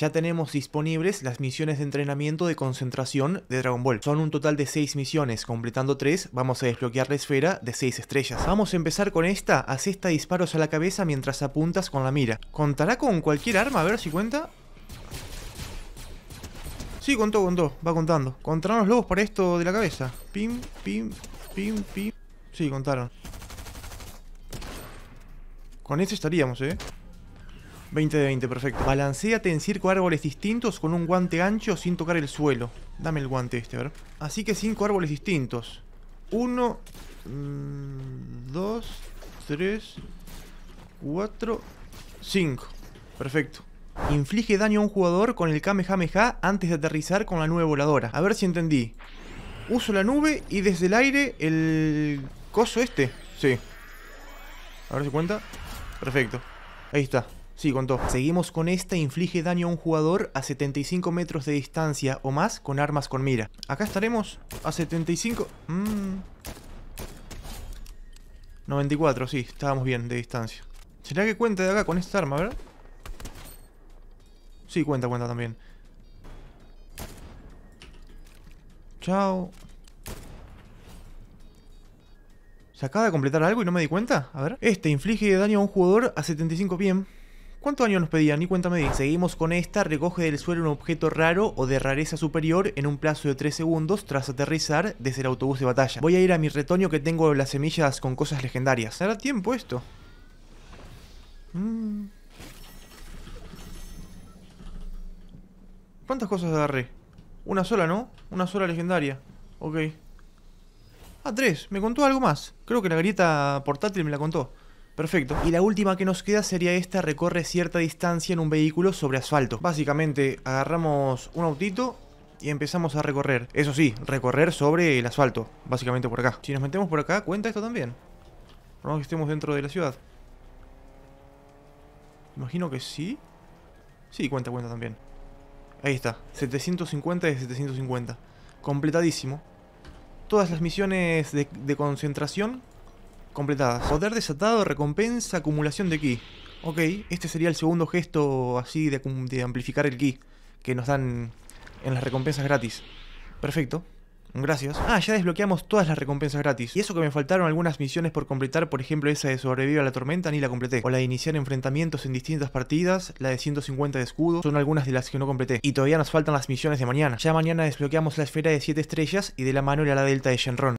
ya tenemos disponibles las misiones de entrenamiento de concentración de Dragon Ball. Son un total de 6 misiones, completando 3 vamos a desbloquear la esfera de 6 estrellas. Vamos a empezar con esta, esta disparos a la cabeza mientras apuntas con la mira. ¿Contará con cualquier arma? A ver si cuenta. Sí, contó, contó, va contando. Contaron los lobos para esto de la cabeza. Pim, pim, pim, pim. Sí, contaron. Con este estaríamos, eh. 20 de 20, perfecto. Balanceate en circo árboles distintos con un guante ancho sin tocar el suelo. Dame el guante este, a ver. Así que cinco árboles distintos. 1, 2, 3, 4, 5. Perfecto. Inflige daño a un jugador con el Kamehameha antes de aterrizar con la nube voladora. A ver si entendí. Uso la nube y desde el aire el coso este. Sí. A ver si cuenta. Perfecto. Ahí está. Sí, contó. Seguimos con esta, inflige daño a un jugador a 75 metros de distancia o más con armas con mira. Acá estaremos a 75... 94, mm. sí, estábamos bien de distancia. ¿Será que cuenta de acá con esta arma, verdad? Sí, cuenta, cuenta también. Chao. ¿Se acaba de completar algo y no me di cuenta? A ver. Este inflige daño a un jugador a 75 bien. ¿Cuántos años nos pedían? Ni cuéntame. me Seguimos con esta. Recoge del suelo un objeto raro o de rareza superior en un plazo de 3 segundos tras aterrizar desde el autobús de batalla. Voy a ir a mi retoño que tengo las semillas con cosas legendarias. ¿Hará tiempo esto? Mm. ¿Cuántas cosas agarré? Una sola, ¿no? Una sola legendaria. Ok. Ah, tres. Me contó algo más. Creo que la grieta portátil me la contó. Perfecto. Y la última que nos queda sería esta, recorre cierta distancia en un vehículo sobre asfalto. Básicamente, agarramos un autito y empezamos a recorrer. Eso sí, recorrer sobre el asfalto, básicamente por acá. Si nos metemos por acá, cuenta esto también. Por que estemos dentro de la ciudad. Imagino que sí. Sí, cuenta, cuenta también. Ahí está, 750 de 750. Completadísimo. Todas las misiones de, de concentración Completada. Poder desatado, recompensa, acumulación de ki. Ok, este sería el segundo gesto así de, amplificar el ki que nos dan en las recompensas gratis. Perfecto. Gracias. Ah, ya desbloqueamos todas las recompensas gratis. Y eso que me faltaron algunas misiones por completar, por ejemplo esa de sobrevivir a la tormenta, ni la completé. O la de iniciar enfrentamientos en distintas partidas, la de 150 de escudo, son algunas de las que no completé. Y todavía nos faltan las misiones de mañana. Ya mañana desbloqueamos la esfera de 7 estrellas y de la mano la delta de Shenron.